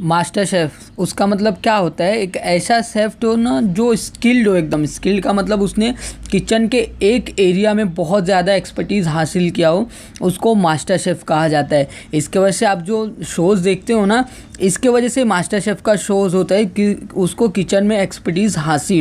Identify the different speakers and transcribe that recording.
Speaker 1: master chef उसका मतलब क्या होता है एक ऐसा शेफ़ हो तो ना जो स्किल्ड हो एकदम स्किल्ड का मतलब उसने किचन के एक एरिया में बहुत ज़्यादा एक्सपर्टीज़ हासिल किया हो उसको मास्टर शेफ़ कहा जाता है इसके वजह से आप जो शोज़ देखते हो ना इसके वजह से मास्टर शेफ़ का शोज़ होता है कि उसको किचन में एक्सपर्टीज़ हासिल